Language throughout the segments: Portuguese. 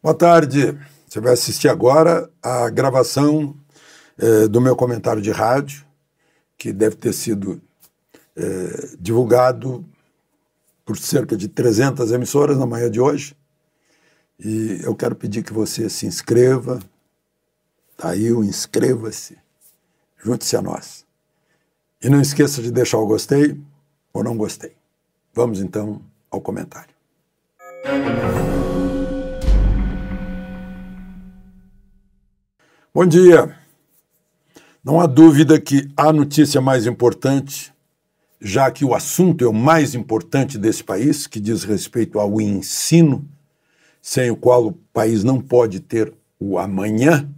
Boa tarde. Você vai assistir agora a gravação é, do meu comentário de rádio, que deve ter sido é, divulgado por cerca de 300 emissoras na manhã de hoje. E eu quero pedir que você se inscreva, Está aí o inscreva-se, junte-se a nós. E não esqueça de deixar o gostei ou não gostei. Vamos então ao comentário. Bom dia. Não há dúvida que a notícia mais importante, já que o assunto é o mais importante desse país, que diz respeito ao ensino, sem o qual o país não pode ter o amanhã,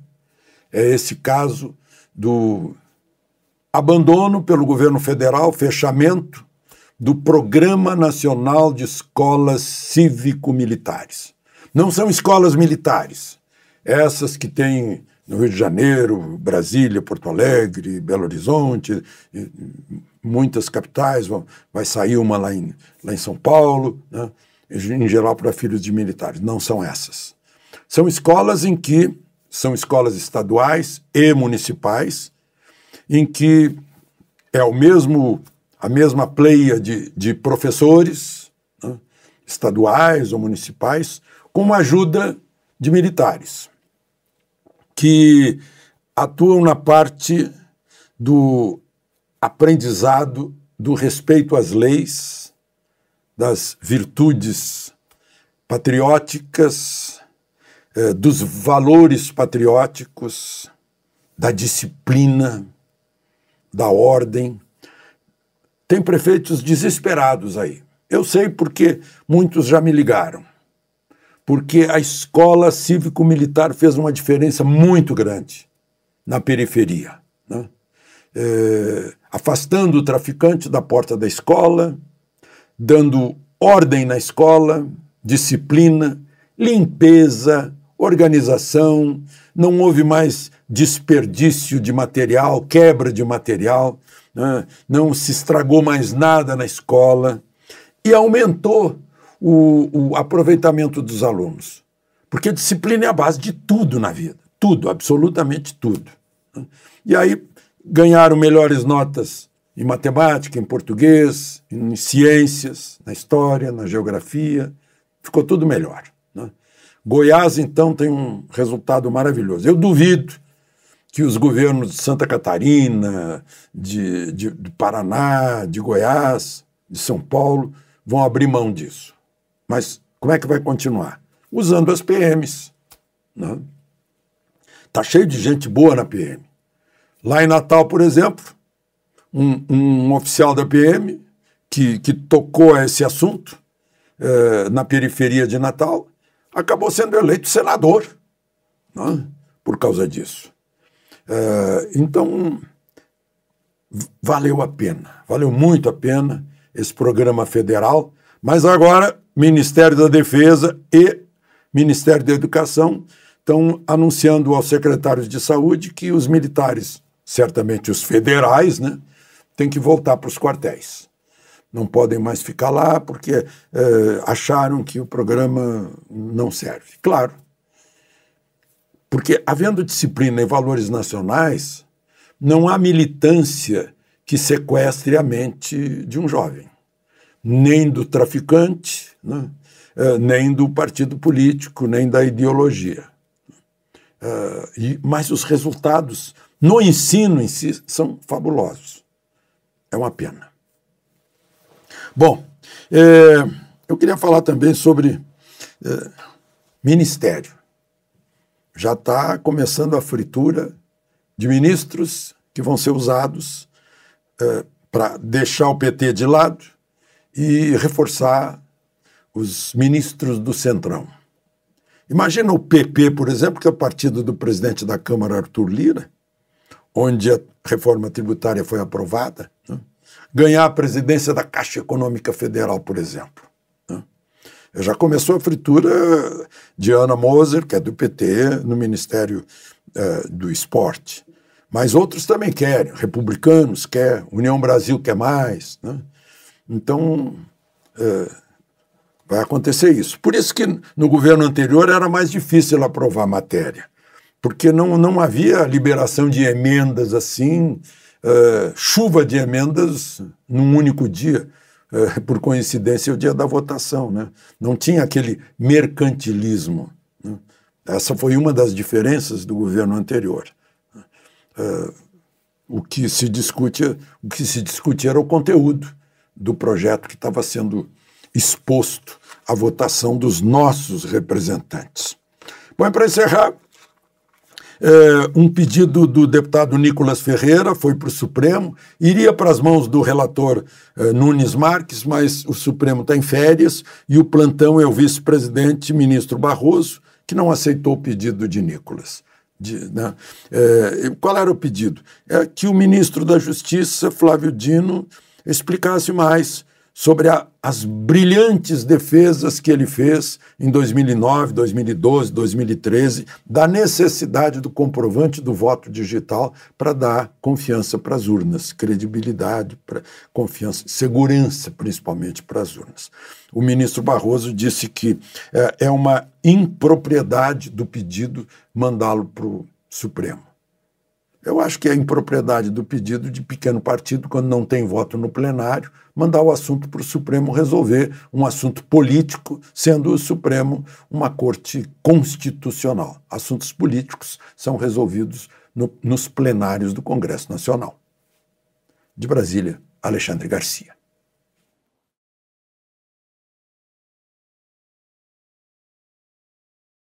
é esse caso do abandono pelo governo federal, fechamento do Programa Nacional de Escolas Cívico-Militares. Não são escolas militares, essas que têm no Rio de Janeiro, Brasília, Porto Alegre, Belo Horizonte, muitas capitais, vai sair uma lá em, lá em São Paulo, né? em geral para filhos de militares. Não são essas. São escolas em que são escolas estaduais e municipais, em que é o mesmo a mesma pleia de, de professores né? estaduais ou municipais com a ajuda de militares que atuam na parte do aprendizado do respeito às leis, das virtudes patrióticas, eh, dos valores patrióticos, da disciplina, da ordem. Tem prefeitos desesperados aí. Eu sei porque muitos já me ligaram porque a escola cívico-militar fez uma diferença muito grande na periferia. Né? É, afastando o traficante da porta da escola, dando ordem na escola, disciplina, limpeza, organização, não houve mais desperdício de material, quebra de material, né? não se estragou mais nada na escola e aumentou o, o aproveitamento dos alunos. Porque disciplina é a base de tudo na vida, tudo, absolutamente tudo. E aí ganharam melhores notas em matemática, em português, em ciências, na história, na geografia, ficou tudo melhor. Né? Goiás, então, tem um resultado maravilhoso. Eu duvido que os governos de Santa Catarina, de, de, de Paraná, de Goiás, de São Paulo, vão abrir mão disso. Mas como é que vai continuar? Usando as PMs. Né? Tá cheio de gente boa na PM. Lá em Natal, por exemplo, um, um oficial da PM que, que tocou esse assunto eh, na periferia de Natal acabou sendo eleito senador né? por causa disso. Eh, então, valeu a pena, valeu muito a pena esse programa federal mas agora, Ministério da Defesa e Ministério da Educação estão anunciando aos secretários de saúde que os militares, certamente os federais, né, têm que voltar para os quartéis. Não podem mais ficar lá porque é, acharam que o programa não serve. Claro. Porque, havendo disciplina e valores nacionais, não há militância que sequestre a mente de um jovem nem do traficante, né? É, nem do partido político, nem da ideologia. É, e, mas os resultados no ensino em si são fabulosos. É uma pena. Bom, é, eu queria falar também sobre ministério. Já está começando a fritura de ministros que vão ser usados para deixar o PT de lado e reforçar os ministros do Centrão. Imagina o PP, por exemplo, que é o partido do presidente da Câmara, Arthur Lira, onde a reforma tributária foi aprovada, né? ganhar a presidência da Caixa Econômica Federal, por exemplo. Né? Já começou a fritura de Ana Moser, que é do PT, no Ministério eh, do Esporte. Mas outros também querem, republicanos quer, União Brasil quer mais, né? Então, é, vai acontecer isso. Por isso que no governo anterior era mais difícil aprovar matéria, porque não, não havia liberação de emendas assim, é, chuva de emendas num único dia. É, por coincidência, é o dia da votação. Né? Não tinha aquele mercantilismo. Né? Essa foi uma das diferenças do governo anterior. Né? É, o que se discute, o que se discutia era o conteúdo do projeto que estava sendo exposto à votação dos nossos representantes. Bom, para encerrar, é, um pedido do deputado Nicolas Ferreira foi para o Supremo, iria para as mãos do relator é, Nunes Marques, mas o Supremo está em férias e o plantão é o vice-presidente, ministro Barroso, que não aceitou o pedido de Nicolas. De, né? é, qual era o pedido? É que o ministro da Justiça, Flávio Dino, explicasse mais sobre a, as brilhantes defesas que ele fez em 2009, 2012, 2013, da necessidade do comprovante do voto digital para dar confiança para as urnas, credibilidade, pra, confiança, segurança principalmente para as urnas. O ministro Barroso disse que é, é uma impropriedade do pedido mandá-lo para o Supremo. Eu acho que é a impropriedade do pedido de pequeno partido, quando não tem voto no plenário, mandar o assunto para o Supremo resolver, um assunto político, sendo o Supremo uma corte constitucional. Assuntos políticos são resolvidos no, nos plenários do Congresso Nacional. De Brasília, Alexandre Garcia.